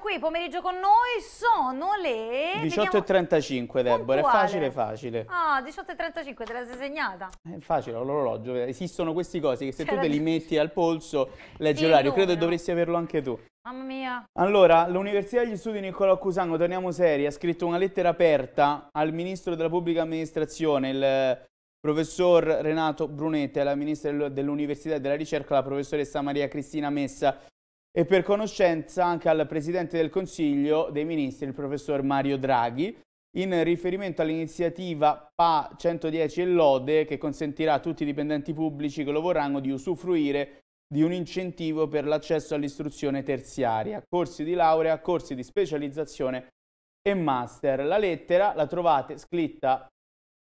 qui pomeriggio con noi, sono le... 18.35 Deborah, è facile facile. Ah, 18.35, te la sei segnata? È facile, l'orologio, eh, esistono queste cose che se tu cioè, te li metti al polso, leggi l'orario, credo che dovresti averlo anche tu. Mamma mia. Allora, l'Università degli Studi Niccolò Cusango, torniamo seri, ha scritto una lettera aperta al Ministro della Pubblica Amministrazione, il eh, professor Renato Brunetti, alla Ministra dell'Università e della Ricerca, la professoressa Maria Cristina Messa, e per conoscenza anche al Presidente del Consiglio dei Ministri, il Professor Mario Draghi, in riferimento all'iniziativa PA 110 e Lode che consentirà a tutti i dipendenti pubblici che lo vorranno di usufruire di un incentivo per l'accesso all'istruzione terziaria, corsi di laurea, corsi di specializzazione e master. La lettera la trovate scritta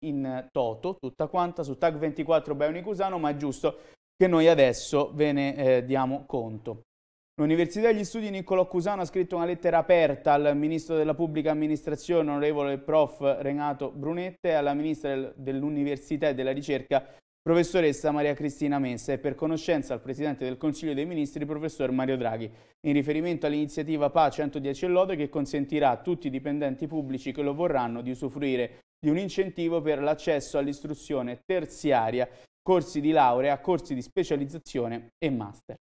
in toto, tutta quanta, su tag 24 Beoni ma è giusto che noi adesso ve ne eh, diamo conto. L'Università degli Studi Niccolò Cusano ha scritto una lettera aperta al Ministro della Pubblica Amministrazione, onorevole Prof. Renato Brunette, e alla Ministra dell'Università e della Ricerca, professoressa Maria Cristina Messa e per conoscenza al Presidente del Consiglio dei Ministri, professor Mario Draghi, in riferimento all'iniziativa PA 110 e Lode che consentirà a tutti i dipendenti pubblici che lo vorranno di usufruire di un incentivo per l'accesso all'istruzione terziaria, corsi di laurea, corsi di specializzazione e master.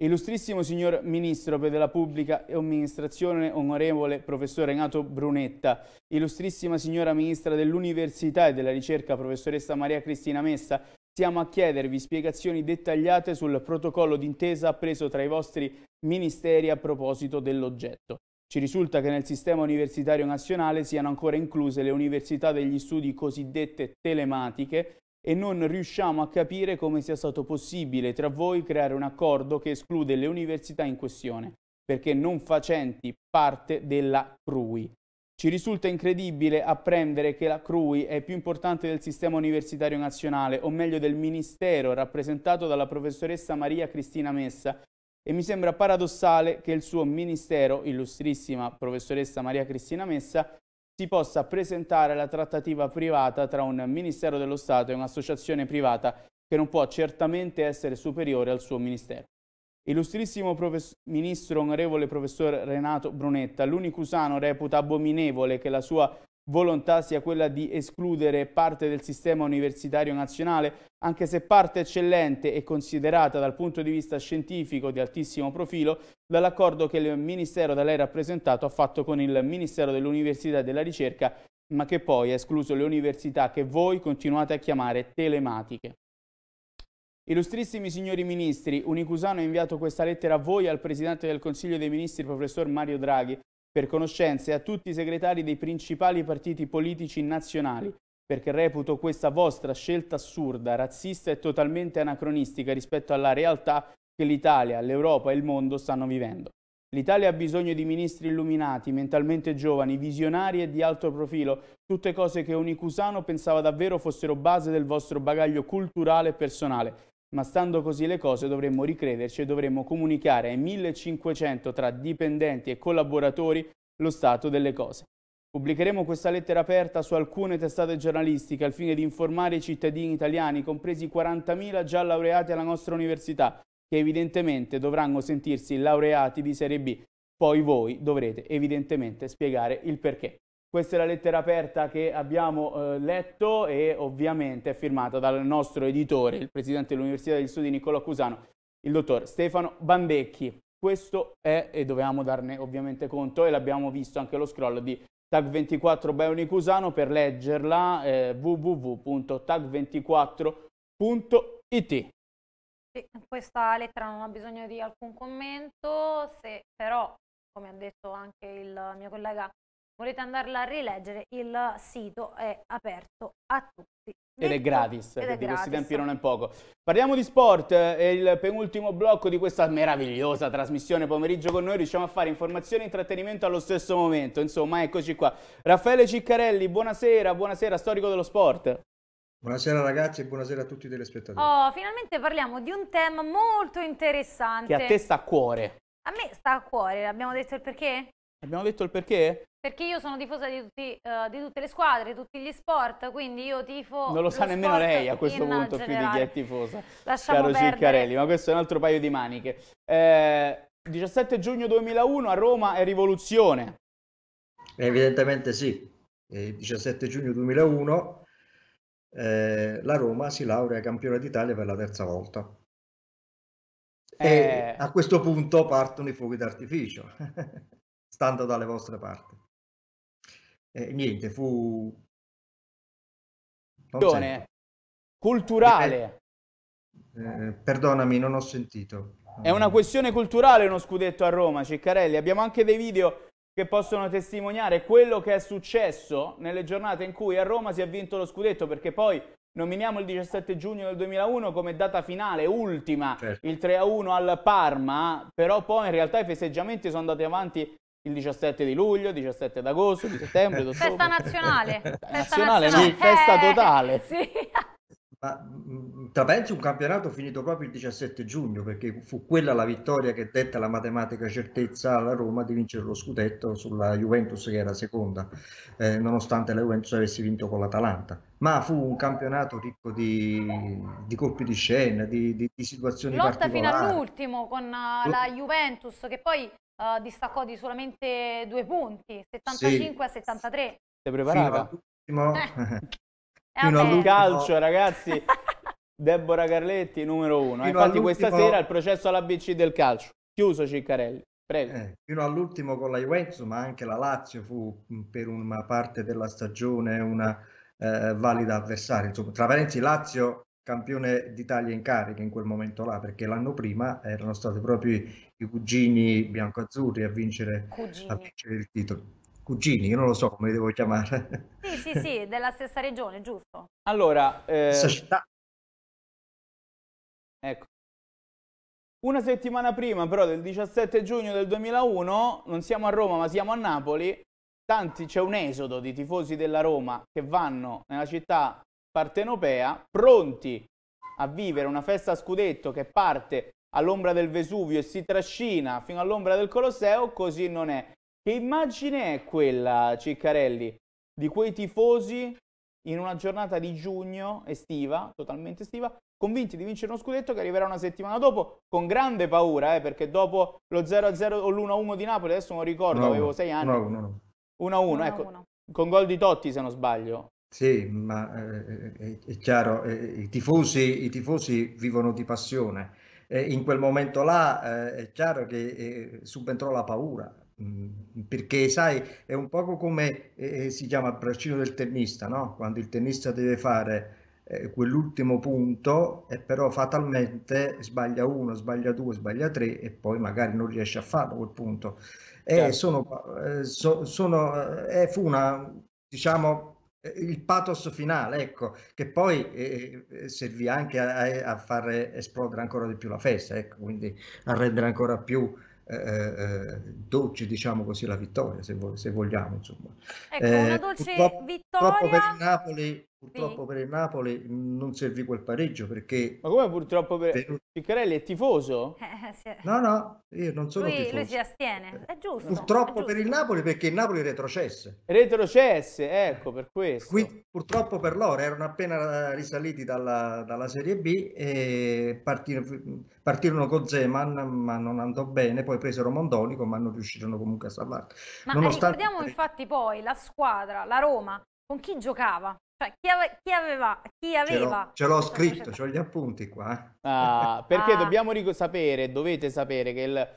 Illustrissimo signor Ministro per la Pubblica Amministrazione, onorevole professor Renato Brunetta, illustrissima signora Ministra dell'Università e della Ricerca, professoressa Maria Cristina Messa, siamo a chiedervi spiegazioni dettagliate sul protocollo d'intesa preso tra i vostri ministeri a proposito dell'oggetto. Ci risulta che nel sistema universitario nazionale siano ancora incluse le università degli studi cosiddette telematiche e non riusciamo a capire come sia stato possibile tra voi creare un accordo che esclude le università in questione, perché non facenti parte della CRUI. Ci risulta incredibile apprendere che la CRUI è più importante del sistema universitario nazionale, o meglio del Ministero rappresentato dalla professoressa Maria Cristina Messa, e mi sembra paradossale che il suo Ministero, illustrissima professoressa Maria Cristina Messa, si possa presentare la trattativa privata tra un Ministero dello Stato e un'associazione privata che non può certamente essere superiore al suo Ministero. Illustrissimo Ministro Onorevole Professor Renato Brunetta, l'unicusano reputa abominevole che la sua volontà sia quella di escludere parte del sistema universitario nazionale, anche se parte eccellente e considerata dal punto di vista scientifico di altissimo profilo, dall'accordo che il Ministero da lei rappresentato ha fatto con il Ministero dell'Università e della Ricerca, ma che poi ha escluso le università che voi continuate a chiamare telematiche. Illustrissimi signori ministri, Unicusano ha inviato questa lettera a voi al Presidente del Consiglio dei Ministri, professor Mario Draghi, per conoscenze a tutti i segretari dei principali partiti politici nazionali, perché reputo questa vostra scelta assurda, razzista e totalmente anacronistica rispetto alla realtà che l'Italia, l'Europa e il mondo stanno vivendo. L'Italia ha bisogno di ministri illuminati, mentalmente giovani, visionari e di alto profilo, tutte cose che ogni cusano pensava davvero fossero base del vostro bagaglio culturale e personale. Ma stando così le cose dovremmo ricrederci e dovremmo comunicare ai 1500 tra dipendenti e collaboratori lo stato delle cose. Pubblicheremo questa lettera aperta su alcune testate giornalistiche al fine di informare i cittadini italiani, compresi 40.000 già laureati alla nostra università, che evidentemente dovranno sentirsi laureati di serie B. Poi voi dovrete evidentemente spiegare il perché. Questa è la lettera aperta che abbiamo eh, letto e ovviamente è firmata dal nostro editore, il presidente dell'Università degli Studi Niccolò Cusano, il dottor Stefano Bambecchi. Questo è, e dovevamo darne ovviamente conto, e l'abbiamo visto anche lo scroll di Tag24 Bionicusano per leggerla eh, www.tag24.it. Sì, questa lettera non ha bisogno di alcun commento, se però, come ha detto anche il mio collega volete andarla a rileggere, il sito è aperto a tutti. Ed è gratis, ed perché questi tempi non è poco. Parliamo di sport, è il penultimo blocco di questa meravigliosa trasmissione pomeriggio con noi, riusciamo a fare informazione e intrattenimento allo stesso momento, insomma eccoci qua. Raffaele Ciccarelli, buonasera, buonasera, storico dello sport. Buonasera ragazzi e buonasera a tutti i telespettatori. Oh, finalmente parliamo di un tema molto interessante. Che a te sta a cuore. A me sta a cuore, abbiamo detto il perché? Abbiamo detto il perché? Perché io sono tifosa di, tutti, uh, di tutte le squadre, tutti gli sport, quindi io tifo... Non lo sa nemmeno lei a questo punto generale. chi è tifosa, Lasciamo caro perdere. Ciccarelli, ma questo è un altro paio di maniche. Eh, 17 giugno 2001 a Roma è rivoluzione. Evidentemente sì. Il 17 giugno 2001 eh, la Roma si laurea campione d'Italia per la terza volta. Eh... E a questo punto partono i fuochi d'artificio. stando dalle vostre parti. E niente, fu... Non culturale. Eh, perdonami, non ho sentito. È una questione culturale uno scudetto a Roma, Ciccarelli. Abbiamo anche dei video che possono testimoniare quello che è successo nelle giornate in cui a Roma si è vinto lo scudetto, perché poi nominiamo il 17 giugno del 2001 come data finale, ultima, certo. il 3-1 al Parma, però poi in realtà i festeggiamenti sono andati avanti il 17 di luglio, 17 d'agosto, di settembre, d'ottobre. Festa nazionale. festa nazionale, nazionale. festa eh, totale. Eh, sì. Ma mm, Trapenzi un campionato finito proprio il 17 giugno perché fu quella la vittoria che detta la matematica certezza alla Roma di vincere lo scudetto sulla Juventus che era seconda eh, nonostante la Juventus avesse vinto con l'Atalanta ma fu un campionato ricco di, di colpi di scena di, di, di situazioni Lotta particolari fino all'ultimo con eh, la Juventus che poi uh, distaccò di solamente due punti, 75 sì. a 73. Sei preparata? Fino eh. eh. Fino all'ultimo. Calcio, ragazzi. Deborah Carletti, numero uno. Eh, fino Infatti questa sera il processo alla BC del calcio. Chiuso Ciccarelli. Prego. Eh, fino all'ultimo con la Juventus, ma anche la Lazio fu mm, per una parte della stagione una eh, valida avversaria. Insomma, tra parentesi, Lazio campione d'Italia in carica in quel momento là, perché l'anno prima erano stati proprio i cugini bianco-azzurri a vincere, a vincere il titolo cugini, io non lo so come li devo chiamare. Sì, sì, sì, della stessa regione, giusto. Allora, eh... società. Ecco. Una settimana prima però del 17 giugno del 2001, non siamo a Roma ma siamo a Napoli, tanti c'è un esodo di tifosi della Roma che vanno nella città partenopea pronti a vivere una festa a scudetto che parte all'ombra del Vesuvio e si trascina fino all'ombra del Colosseo, così non è. Che immagine è quella, Ciccarelli, di quei tifosi in una giornata di giugno estiva, totalmente estiva, convinti di vincere uno scudetto che arriverà una settimana dopo, con grande paura, eh, perché dopo lo 0-0 o l'1-1 di Napoli, adesso non ricordo, no, avevo 6 anni. 1-1. No, ecco, con gol di Totti se non sbaglio. Sì, ma eh, eh, eh, è chiaro, eh, i, tifosi, i tifosi vivono di passione eh, in quel momento là eh, è chiaro che eh, subentrò la paura, mm, perché sai, è un poco come eh, eh, si chiama il braccino del tennista, no? quando il tennista deve fare quell'ultimo punto e però fatalmente sbaglia uno, sbaglia due, sbaglia tre e poi magari non riesce a farlo quel punto. E certo. sono, so, sono, fu una, diciamo, eh, il pathos finale, ecco, che poi eh, eh servì anche a, a, far esplodere ancora di più la festa, ecco, quindi a rendere ancora più eh, eh dolce, diciamo così, la vittoria, se, vo se vogliamo, insomma. Ecco, una dolce eh, purtroppo vittoria... Purtroppo per il Napoli Purtroppo per il Napoli non servì quel pareggio perché... Ma come purtroppo per... per... Piccarelli è tifoso? Eh, no, no, io non sono lui, tifoso. Lui si astiene, è giusto. Purtroppo è giusto. per il Napoli perché il Napoli retrocesse. Retrocesse, ecco, per eh, questo. Quindi purtroppo per loro erano appena risaliti dalla, dalla Serie B e partirono, partirono con Zeman ma non andò bene, poi presero Mondonico ma non riuscirono comunque a salvarlo. Ma Nonostante... ricordiamo infatti poi la squadra, la Roma, con chi giocava? Cioè, chi, ave- chi, aveva? Chi aveva ce, l'ho, ce l'ho scritto, ho gli appunti qua. Eh. Ah, perché ah. dobbiamo ric- sapere, dovete sapere che il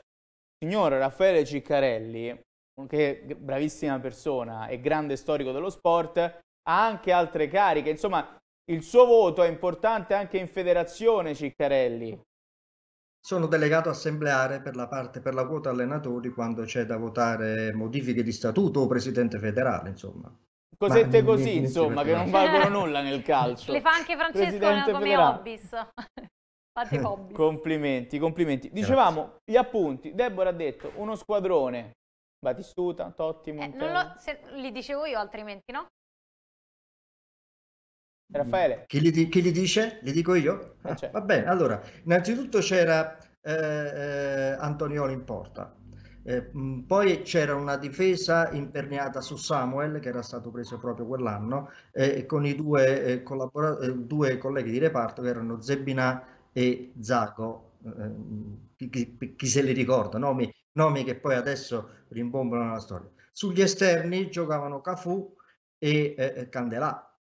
signor Raffaele Ciccarelli, che bravissima persona e grande storico dello sport, ha anche altre cariche. Insomma, il suo voto è importante anche in federazione, Ciccarelli. Sono delegato assembleare per la parte per la quota allenatori quando c'è da votare modifiche di statuto o presidente federale, insomma cosette ma, così, insomma, che non valgono nulla nel calcio. Le fa anche Francesco Presidente come Federale. hobbies. Fate hobbies. Complimenti, complimenti. Dicevamo, gli appunti, Deborah ha detto, uno squadrone, Batistuta, Totti, Montero. Eh, lo, se, li dicevo io altrimenti, no? Raffaele. Chi li, chi li dice? Li dico io? Ah, va bene, allora, innanzitutto c'era eh, eh, Antonioli in porta eh, mm, poi c'era una difesa imperniata su Samuel, che era stato preso proprio quell'anno, eh, con i due, eh, collabora- eh, due, colleghi di reparto che erano Zebina e Zago. Eh, mm, chi, chi, se li ricorda, nomi, nomi che poi adesso rimbombano la storia. Sugli esterni giocavano Cafu e eh, Candelà,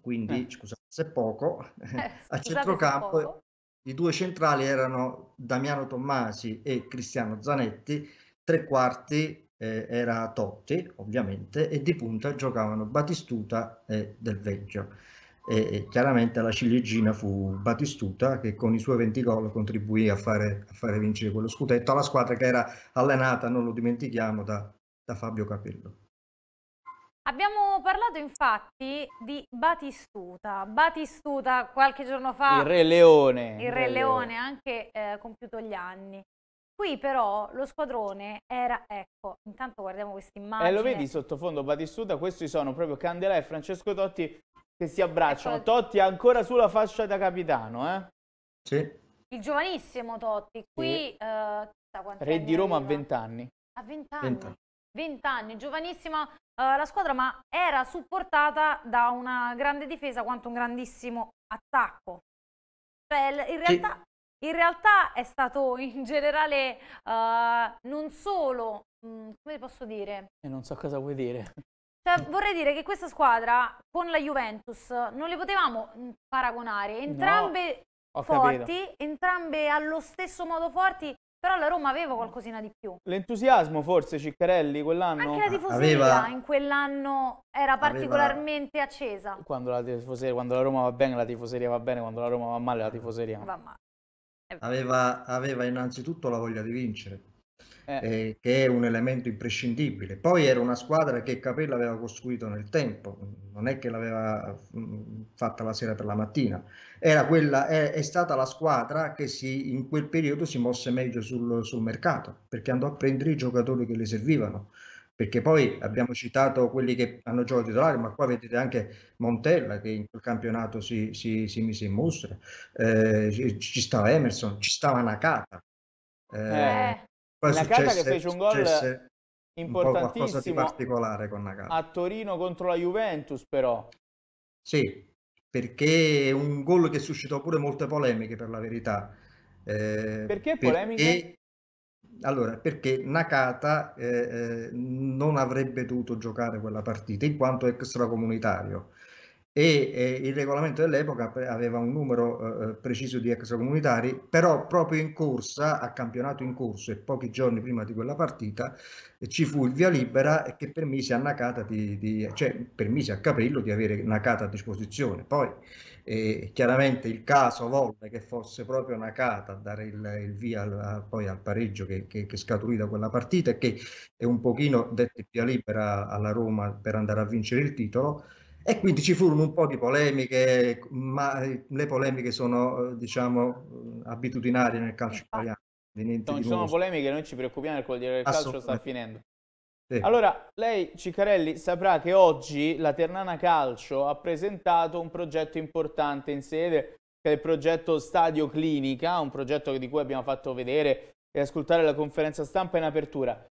quindi scusate se poco, a centrocampo. I due centrali erano Damiano Tommasi e Cristiano Zanetti tre quarti eh, era Totti, ovviamente, e di punta giocavano Batistuta e Del Veggio. E, e chiaramente la ciliegina fu Batistuta che con i suoi 20 gol contribuì a fare, a fare vincere quello scudetto alla squadra che era allenata, non lo dimentichiamo, da, da Fabio Capello. Abbiamo parlato infatti di Batistuta. Batistuta qualche giorno fa... Il Re Leone. Il Re, Leone, Leone. anche eh, compiuto gli anni. Qui però lo squadrone era, ecco, intanto guardiamo questa immagine. E eh, lo vedi sottofondo Batistuta, questi sono proprio Candela e Francesco Totti che si abbracciano. Ecco la... Totti ancora sulla fascia da capitano, eh? Sì. Il giovanissimo Totti, qui... Sì. Eh, Re di Roma a 20 anni. A 20 anni. 20 anni. 20 anni, giovanissima uh, la squadra, ma era supportata da una grande difesa quanto un grandissimo attacco. Cioè, in realtà in realtà è stato in generale uh, non solo, mh, mm, come posso dire? E non so cosa vuoi dire. Cioè, vorrei dire che questa squadra con la Juventus non le potevamo mm, paragonare, entrambe no, forti, capito. entrambe allo stesso modo forti, però la Roma aveva qualcosina di più. L'entusiasmo forse Ciccarelli quell'anno? Anche la ah, tifoseria aveva... in quell'anno era particolarmente aveva... accesa. Quando la, quando la Roma va bene la tifoseria va bene, quando la Roma va male la tifoseria va male. Eh, aveva, aveva innanzitutto la voglia di vincere, eh. Eh, che è un elemento imprescindibile. Poi era una squadra che Capella aveva costruito nel tempo, non è che l'aveva mm, fatta la sera per la mattina, era quella, è, è stata la squadra che si, in quel periodo si mosse meglio sul, sul mercato, perché andò a prendere i giocatori che le servivano perché poi abbiamo citato quelli che hanno giocato titolare, ma qua vedete anche Montella che in quel campionato si, si, si mise in mostra, eh, ci stava Emerson, ci stava Nakata. Eh, eh, Nakata successe, che fece un gol importantissimo a Torino contro la Juventus però. Sì, perché è un gol che suscitò pure molte polemiche per la verità. Eh, perché polemiche? Perché allora, perché Nakata eh, eh, non avrebbe dovuto giocare quella partita in quanto extracomunitario e eh, il regolamento dell'epoca aveva un numero eh, eh, preciso di extracomunitari, però proprio in corsa, a campionato in corso e pochi giorni prima di quella partita, ci fu il via libera che permise a Nakata di, di cioè permise a Capello di avere Nakata a disposizione. Poi e chiaramente il caso volle che fosse proprio Nakata a dare il, il via al, a, poi al pareggio che, che, che, scaturì da quella partita e che è un pochino detto via libera alla Roma per andare a vincere il titolo e quindi ci furono un po' di polemiche, ma eh, le polemiche sono eh, diciamo eh, abitudinarie nel calcio italiano. non ci sono polemiche, noi ci preoccupiamo perché il calcio sta finendo. Sì. Allora, lei Ciccarelli saprà che oggi la Ternana Calcio ha presentato un progetto importante in sede, che è il progetto Stadio Clinica, un progetto di cui abbiamo fatto vedere e ascoltare la conferenza stampa in apertura.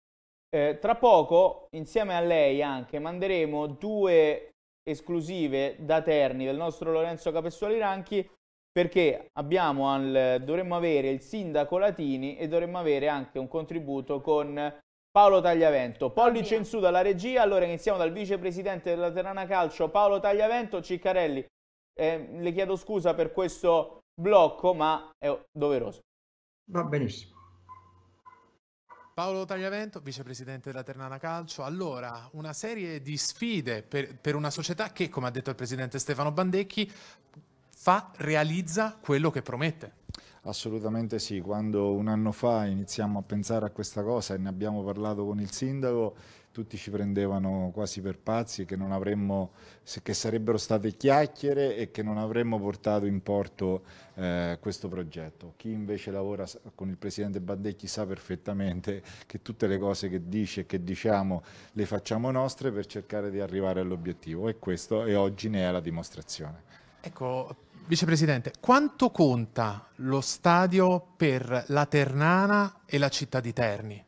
Eh, tra poco, insieme a lei anche, manderemo due esclusive da Terni del nostro Lorenzo Capessuoli Ranchi perché al, dovremmo avere il sindaco Latini e dovremmo avere anche un contributo con Paolo Tagliavento, pollice in su dalla regia, allora iniziamo dal vicepresidente della Terana Calcio Paolo Tagliavento, Ciccarelli, eh, le chiedo scusa per questo blocco ma è doveroso. Va benissimo. Paolo Tagliavento, vicepresidente della Ternana Calcio. Allora, una serie di sfide per, per una società che, come ha detto il presidente Stefano Bandecchi, fa, realizza quello che promette. Assolutamente sì, quando un anno fa iniziamo a pensare a questa cosa e ne abbiamo parlato con il sindaco, tutti ci prendevano quasi per pazzi che, non avremmo, che sarebbero state chiacchiere e che non avremmo portato in porto eh, questo progetto. Chi invece lavora con il Presidente Bandecchi sa perfettamente che tutte le cose che dice e che diciamo le facciamo nostre per cercare di arrivare all'obiettivo e questo e oggi ne è la dimostrazione. Ecco, Vicepresidente, quanto conta lo stadio per la Ternana e la città di Terni?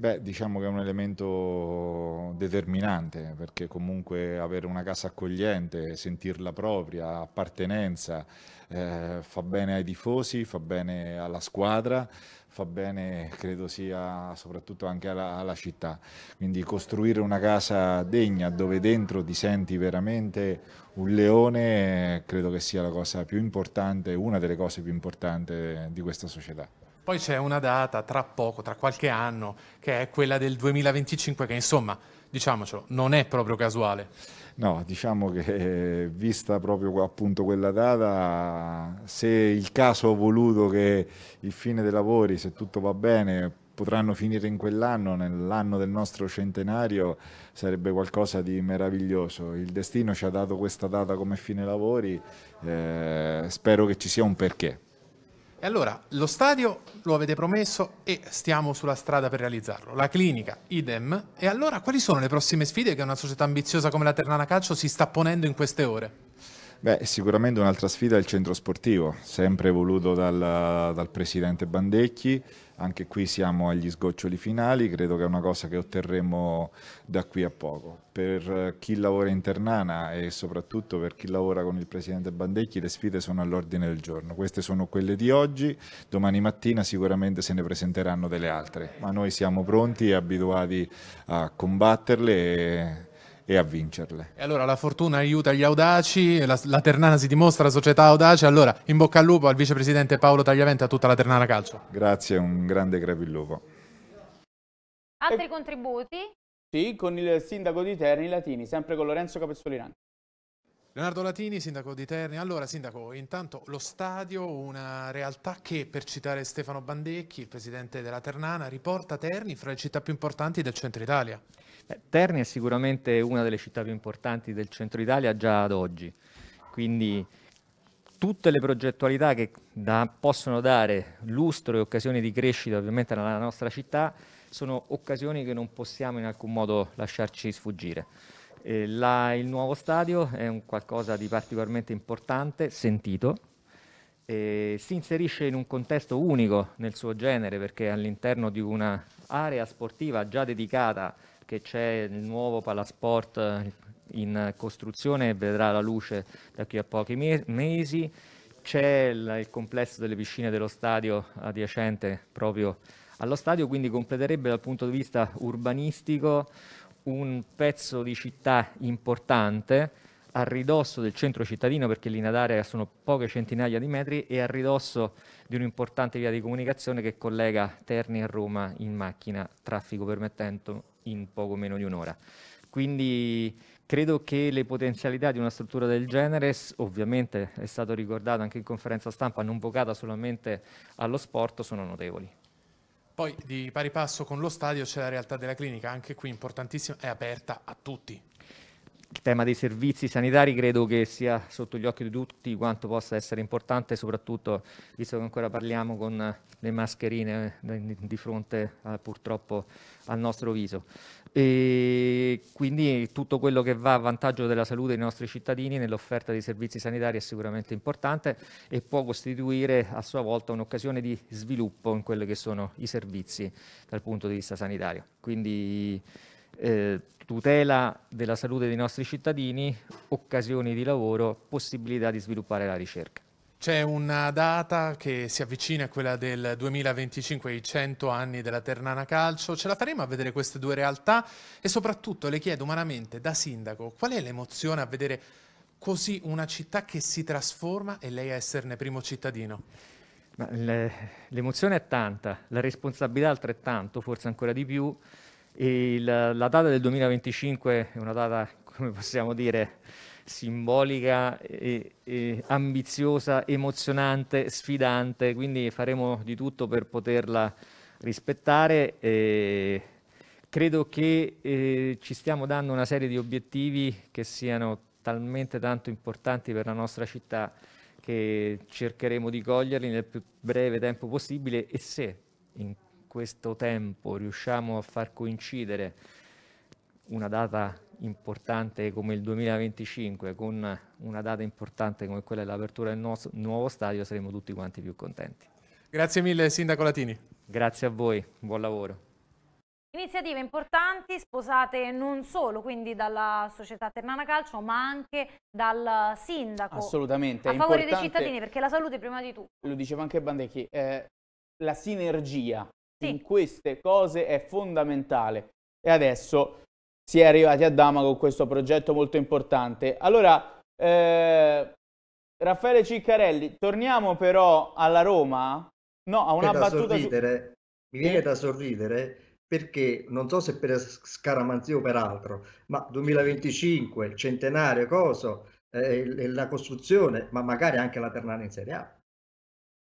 Beh, diciamo che è un elemento determinante, perché comunque avere una casa accogliente, sentirla propria, appartenenza, eh, fa bene ai tifosi, fa bene alla squadra, fa bene, credo sia, soprattutto anche alla, alla città. Quindi costruire una casa degna dove dentro ti senti veramente un leone, credo che sia la cosa più importante, una delle cose più importanti di questa società. Poi c'è una data tra poco, tra qualche anno, che è quella del 2025, che insomma, diciamocelo, non è proprio casuale. No, diciamo che eh, vista proprio appunto quella data, se il caso ha voluto che il fine dei lavori, se tutto va bene, potranno finire in quell'anno, nell'anno del nostro centenario, sarebbe qualcosa di meraviglioso. Il destino ci ha dato questa data come fine lavori, eh, spero che ci sia un perché. E allora, lo stadio lo avete promesso e stiamo sulla strada per realizzarlo. La clinica, idem. E allora, quali sono le prossime sfide che una società ambiziosa come la Ternana Calcio si sta ponendo in queste ore? Beh, sicuramente un'altra sfida è il centro sportivo, sempre voluto dal, dal presidente Bandecchi, anche qui siamo agli sgoccioli finali, credo che è una cosa che otterremo da qui a poco. Per chi lavora in Ternana e soprattutto per chi lavora con il presidente Bandecchi le sfide sono all'ordine del giorno, queste sono quelle di oggi, domani mattina sicuramente se ne presenteranno delle altre, ma noi siamo pronti e abituati a combatterle. E e a vincerle. E allora la fortuna aiuta gli audaci, la, la Ternana si dimostra la società audace, allora in bocca al lupo al vicepresidente Paolo Tagliavento e a tutta la Ternana Calcio. Grazie, un grande crepilupo. Altri e... contributi? Sì, con il sindaco di Terni Latini, sempre con Lorenzo Capezzolirani. Leonardo Latini, sindaco di Terni. Allora, sindaco, intanto lo stadio, una realtà che, per citare Stefano Bandecchi, il presidente della Ternana, riporta Terni fra le città più importanti del centro Italia. Eh, Terni è sicuramente una delle città più importanti del centro Italia già ad oggi, quindi tutte le progettualità che da, possono dare lustro e occasioni di crescita ovviamente alla nostra città sono occasioni che non possiamo in alcun modo lasciarci sfuggire. Eh, la, il nuovo stadio è un qualcosa di particolarmente importante, sentito, eh, si inserisce in un contesto unico nel suo genere perché all'interno di un'area sportiva già dedicata a che c'è il nuovo palasport eh, in costruzione e vedrà la luce da qui a pochi mesi. C'è il, il complesso delle piscine dello stadio adiacente proprio allo stadio, quindi completerebbe dal punto di vista urbanistico un pezzo di città importante a ridosso del centro cittadino, perché l'Inadarea sono poche centinaia di metri, e a ridosso di un'importante via di comunicazione che collega Terni a Roma in macchina, traffico permettendo, in poco meno di un'ora. Quindi credo che le potenzialità di una struttura del genere, ovviamente è stato ricordato anche in conferenza stampa, non vocata solamente allo sport, sono notevoli. Poi di pari passo con lo stadio c'è la realtà della clinica, anche qui importantissima, è aperta a tutti, il tema dei servizi sanitari credo che sia sotto gli occhi di tutti quanto possa essere importante, soprattutto visto che ancora parliamo con le mascherine eh, di fronte a, eh, purtroppo al nostro viso. E quindi tutto quello che va a vantaggio della salute dei nostri cittadini nell'offerta dei servizi sanitari è sicuramente importante e può costituire a sua volta un'occasione di sviluppo in quelli che sono i servizi dal punto di vista sanitario. Quindi eh, tutela della salute dei nostri cittadini, occasioni di lavoro, possibilità di sviluppare la ricerca. C'è una data che si avvicina a quella del 2025, i 100 anni della Ternana Calcio. Ce la faremo a vedere queste due realtà e soprattutto le chiedo umanamente, da sindaco, qual è l'emozione a vedere così una città che si trasforma e lei a esserne primo cittadino? L'emozione è tanta, la responsabilità altrettanto, forse ancora di più. Il, la data del 2025 è una data, come possiamo dire, simbolica, e, e ambiziosa, emozionante, sfidante, quindi faremo di tutto per poterla rispettare. E credo che eh, ci stiamo dando una serie di obiettivi che siano talmente tanto importanti per la nostra città che cercheremo di coglierli nel più breve tempo possibile e se in questo tempo riusciamo a far coincidere una data importante come il 2025 con una data importante come quella dell'apertura del nostro, nuovo stadio, saremo tutti quanti più contenti. Grazie mille Sindaco Latini. Grazie a voi, buon lavoro. Iniziative importanti sposate non solo quindi dalla società Ternana Calcio ma anche dal sindaco Assolutamente, a favore dei cittadini perché la salute prima di tutto. Lo diceva anche Bandecchi, eh, la sinergia sì. in queste cose è fondamentale. E adesso si è arrivati a Dama con questo progetto molto importante. Allora, eh, Raffaele Ciccarelli, torniamo però alla Roma. No, a una battuta... Su... Mi viene eh. da sorridere perché non so se per scaramanzia o per altro, ma 2025, centenario, cosa, eh, la costruzione, ma magari anche la Ternana in Serie A.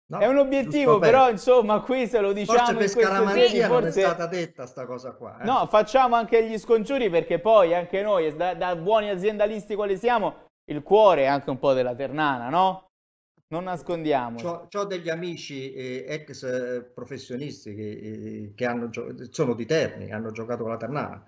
No, è un obiettivo, però insomma, qui se lo diciamo forse per scaramanzia forse... non è stata detta sta cosa qua. Eh? No, facciamo anche gli scongiuri perché poi anche noi, da, da, buoni aziendalisti quali siamo, il cuore è anche un po' della Ternana, no? Non nascondiamo. C'ho, c'ho degli amici eh, ex eh, professionisti che, eh, che hanno, sono di Terni, hanno giocato con la Ternana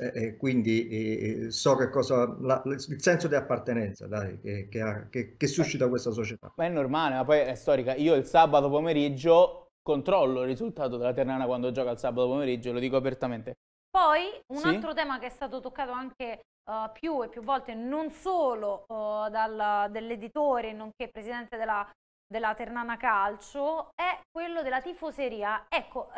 eh, eh, quindi eh, eh, so che cosa, la, il senso di appartenenza dai, che, che, che, che, suscita questa società. Ma è normale, ma poi è storica. Io il sabato pomeriggio controllo il risultato della Ternana quando gioca il sabato pomeriggio, lo dico apertamente. Poi un sì? altro tema che è stato toccato anche uh, più e più volte, non solo uh, dall'editore, nonché presidente della della Ternana Calcio è quello della tifoseria. Ecco,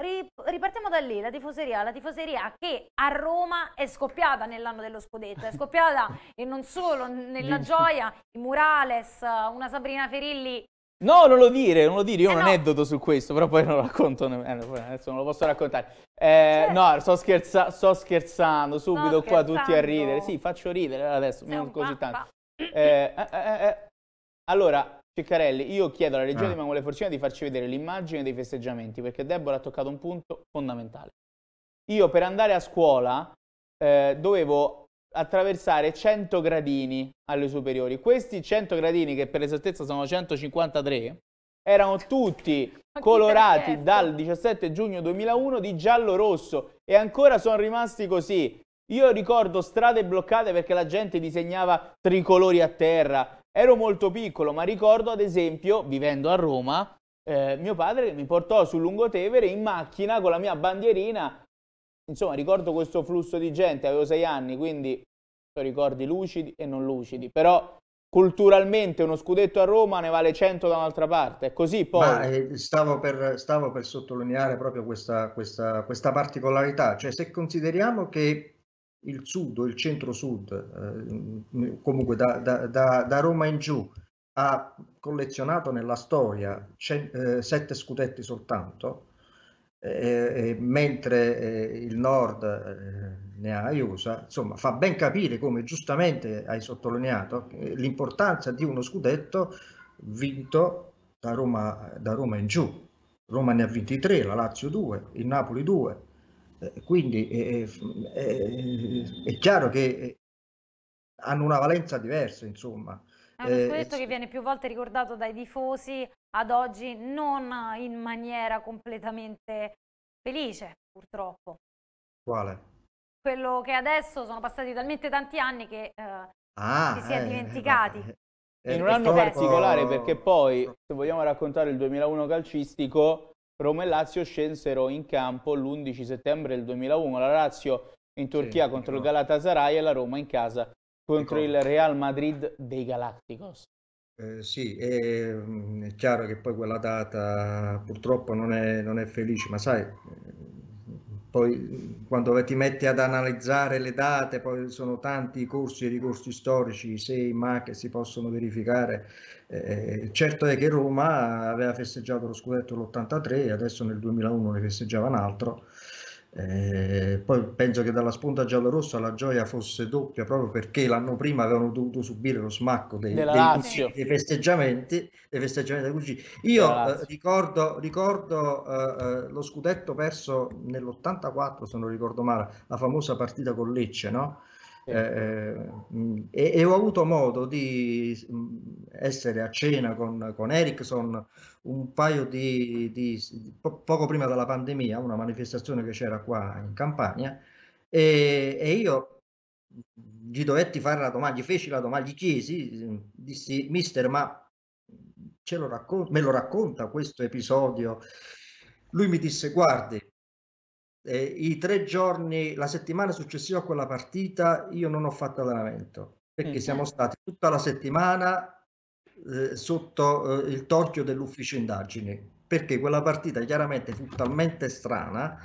ripartiamo da lì, la tifoseria, la tifoseria che a Roma è scoppiata nell'anno dello scudetto, è scoppiata e non solo nella gioia, i murales, una Sabrina Ferilli No, non lo dire, non lo dire, io eh un no. aneddoto su questo, però poi non lo racconto, eh, adesso non lo posso raccontare. Eh, certo. No, sto, scherza sto scherzando, subito sto qua scherzando. tutti a ridere, sì, faccio ridere adesso, non così tanto. Eh, eh, eh allora, Ciccarelli, io chiedo alla regione ah. di Emanuele Forcina di farci vedere l'immagine dei festeggiamenti perché Deborah ha toccato un punto fondamentale. Io per andare a scuola eh, dovevo attraversare 100 gradini alle superiori. Questi 100 gradini, che per l'esattezza sono 153, erano tutti colorati dal 17 giugno 2001 di giallo-rosso e ancora sono rimasti così. Io ricordo strade bloccate perché la gente disegnava tricolori a terra, Ero molto piccolo, ma ricordo ad esempio, vivendo a Roma, eh, mio padre mi portò sul lungotevere in macchina con la mia bandierina. Insomma, ricordo questo flusso di gente, avevo sei anni, quindi ricordi lucidi e non lucidi, però culturalmente uno scudetto a Roma ne vale 100 da un'altra parte, è così poi. Ma, eh, stavo, per, stavo, per, sottolineare proprio questa, questa, questa particolarità, cioè se consideriamo che il sud o il centro-sud, eh, comunque da, da, da, da, Roma in giù, ha collezionato nella storia eh, sette scudetti soltanto, eh, mentre il nord eh, ne ha Iusa, insomma fa ben capire come giustamente hai sottolineato l'importanza di uno scudetto vinto da Roma, da Roma in giù. Roma ne ha vinti tre, la Lazio 2, il Napoli 2, eh, quindi è, eh, è, eh, è chiaro che hanno una valenza diversa, insomma. È ah, un scudetto che viene più volte ricordato dai tifosi ad oggi non in maniera completamente felice, purtroppo. Quale? Quello che adesso sono passati talmente tanti anni che eh, ah, si è eh, dimenticati. in un anno particolare perché poi, se vogliamo raccontare il 2001 calcistico, Roma e Lazio scelsero in campo l'11 settembre del 2001, la Lazio in Turchia sì, contro ricordo. il Galatasaray e la Roma in casa contro ricordo. il Real Madrid dei Galacticos. Eh, sì, è, mm, è, chiaro che poi quella data purtroppo non è, non è felice, ma sai, mm, poi mm, quando ti metti ad analizzare le date, poi sono tanti i corsi e ricorsi storici, se ma che si possono verificare eh, certo è che Roma aveva festeggiato lo scudetto l'83, adesso nel 2001 ne festeggiava un altro. Eh, poi penso che dalla sponda giallorossa la gioia fosse doppia proprio perché l'anno prima avevano dovuto subire lo smacco dei, dei, dei festeggiamenti, dei festeggiamenti dei cugini. Io eh, ricordo, ricordo eh, eh, lo scudetto perso nell'84, se non ricordo male, la famosa partita con Lecce, no? Eh, eh, e, e, ho avuto modo di mm, essere a cena con, con Ericsson un paio di, di, di po- poco prima della pandemia, una manifestazione che c'era qua in Campania, e, e io mm, gli dovetti fare la domanda, gli feci la domanda, gli chiesi, mm, dissi, mister, ma lo raccon- me lo racconta questo episodio? Lui mi disse, guardi, eh, i tre giorni, la settimana successiva a quella partita, io non ho fatto allenamento perché mm. siamo stati tutta la settimana eh, sotto eh, il torchio dell'ufficio indagini perché quella partita chiaramente fu talmente strana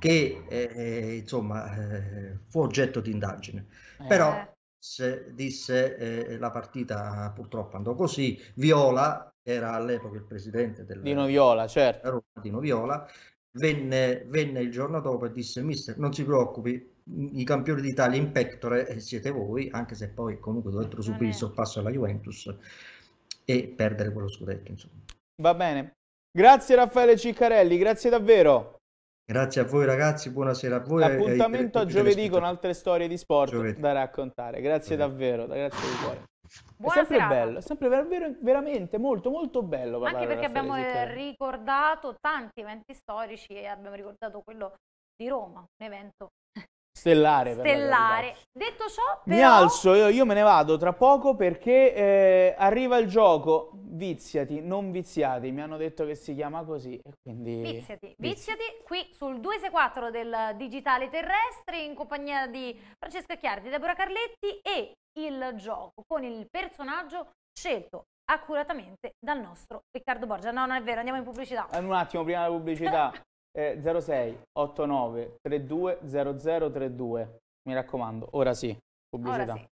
che eh, insomma eh, fu oggetto di indagine. Eh. Però se, disse la partita purtroppo andò così, Viola era all'epoca il presidente del Dino Viola, certo. Dino Viola, venne, venne il giorno dopo e disse mister non si preoccupi i campioni d'Italia in pectore eh, siete voi anche se poi comunque dovettero subire il sorpasso alla Juventus e perdere quello scudetto insomma. va bene grazie Raffaele Ciccarelli grazie davvero grazie a voi ragazzi buonasera a voi appuntamento a giovedì con altre storie di sport giovedì. da raccontare grazie davvero grazie di cuore è sempre serata. bello, è sempre ver veramente molto molto bello Anche perché abbiamo eh, ricordato tanti eventi storici e abbiamo ricordato quello di Roma, un evento Stellare. Stellare. Detto ciò, però... Mi alzo, io, io, me ne vado tra poco perché eh, arriva il gioco. Viziati, non viziati. Mi hanno detto che si chiama così. Quindi... Viziati. viziati, viziati qui sul 4 del digitale terrestre in compagnia di Francesca Chiardi, Deborah Carletti e il gioco con il personaggio scelto accuratamente dal nostro Riccardo Borgia. No, non è vero, andiamo in pubblicità. Eh, un attimo prima della pubblicità. eh, 06 89 32 0032. Mi raccomando, ora sì, pubblicità. Ora sì.